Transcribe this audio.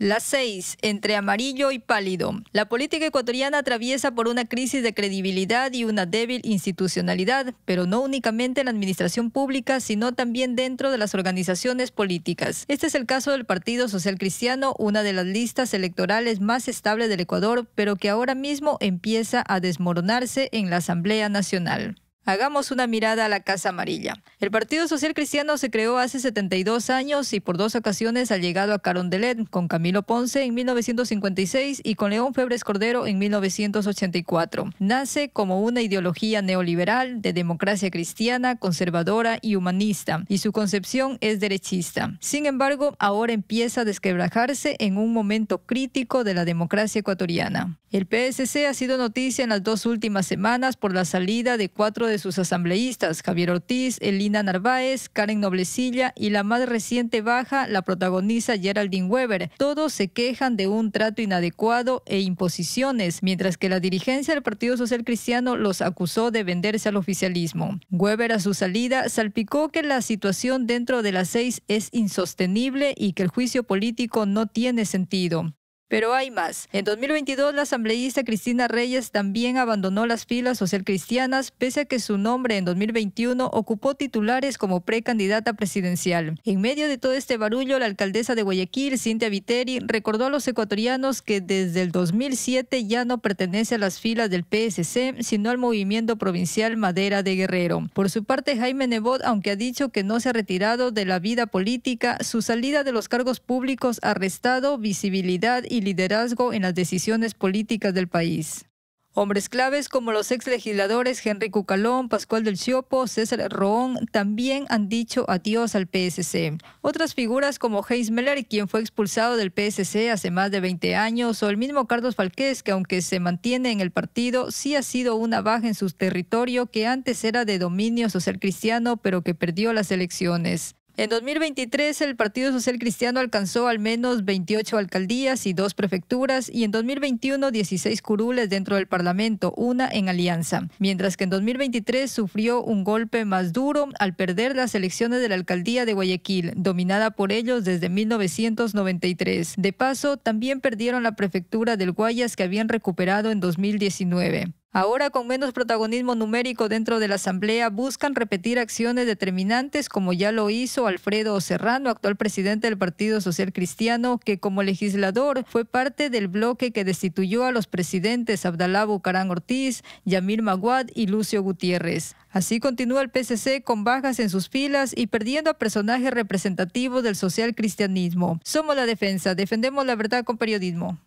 Las 6. Entre amarillo y pálido. La política ecuatoriana atraviesa por una crisis de credibilidad y una débil institucionalidad, pero no únicamente en la administración pública, sino también dentro de las organizaciones políticas. Este es el caso del Partido Social Cristiano, una de las listas electorales más estables del Ecuador, pero que ahora mismo empieza a desmoronarse en la Asamblea Nacional. Hagamos una mirada a la Casa Amarilla. El Partido Social Cristiano se creó hace 72 años y por dos ocasiones ha llegado a Carondelet, con Camilo Ponce en 1956 y con León Febres Cordero en 1984. Nace como una ideología neoliberal de democracia cristiana, conservadora y humanista, y su concepción es derechista. Sin embargo, ahora empieza a desquebrajarse en un momento crítico de la democracia ecuatoriana. El PSC ha sido noticia en las dos últimas semanas por la salida de cuatro de sus asambleístas, Javier Ortiz, Elina Narváez, Karen Noblecilla y la más reciente baja, la protagoniza Geraldine Weber. Todos se quejan de un trato inadecuado e imposiciones, mientras que la dirigencia del Partido Social Cristiano los acusó de venderse al oficialismo. Weber a su salida salpicó que la situación dentro de las seis es insostenible y que el juicio político no tiene sentido. Pero hay más. En 2022, la asambleísta Cristina Reyes también abandonó las filas socialcristianas, pese a que su nombre en 2021 ocupó titulares como precandidata presidencial. En medio de todo este barullo, la alcaldesa de Guayaquil, Cintia Viteri, recordó a los ecuatorianos que desde el 2007 ya no pertenece a las filas del PSC, sino al movimiento provincial Madera de Guerrero. Por su parte, Jaime Nebot, aunque ha dicho que no se ha retirado de la vida política, su salida de los cargos públicos ha restado visibilidad y liderazgo en las decisiones políticas del país. Hombres claves como los ex legisladores Henry Cucalón, Pascual del Ciopo, César Roón también han dicho adiós al PSC. Otras figuras como Heinz Meller, quien fue expulsado del PSC hace más de 20 años, o el mismo Carlos Falqués, que aunque se mantiene en el partido, sí ha sido una baja en su territorio que antes era de dominio social cristiano, pero que perdió las elecciones. En 2023 el Partido Social Cristiano alcanzó al menos 28 alcaldías y dos prefecturas y en 2021 16 curules dentro del Parlamento, una en alianza, mientras que en 2023 sufrió un golpe más duro al perder las elecciones de la alcaldía de Guayaquil, dominada por ellos desde 1993. De paso, también perdieron la prefectura del Guayas que habían recuperado en 2019 ahora con menos protagonismo numérico dentro de la Asamblea, buscan repetir acciones determinantes como ya lo hizo Alfredo Serrano, actual presidente del Partido Social Cristiano, que como legislador fue parte del bloque que destituyó a los presidentes Abdalá Bucarán Ortiz, Yamil Maguad y Lucio Gutiérrez. Así continúa el PCC con bajas en sus filas y perdiendo a personajes representativos del social cristianismo. Somos la defensa, defendemos la verdad con periodismo.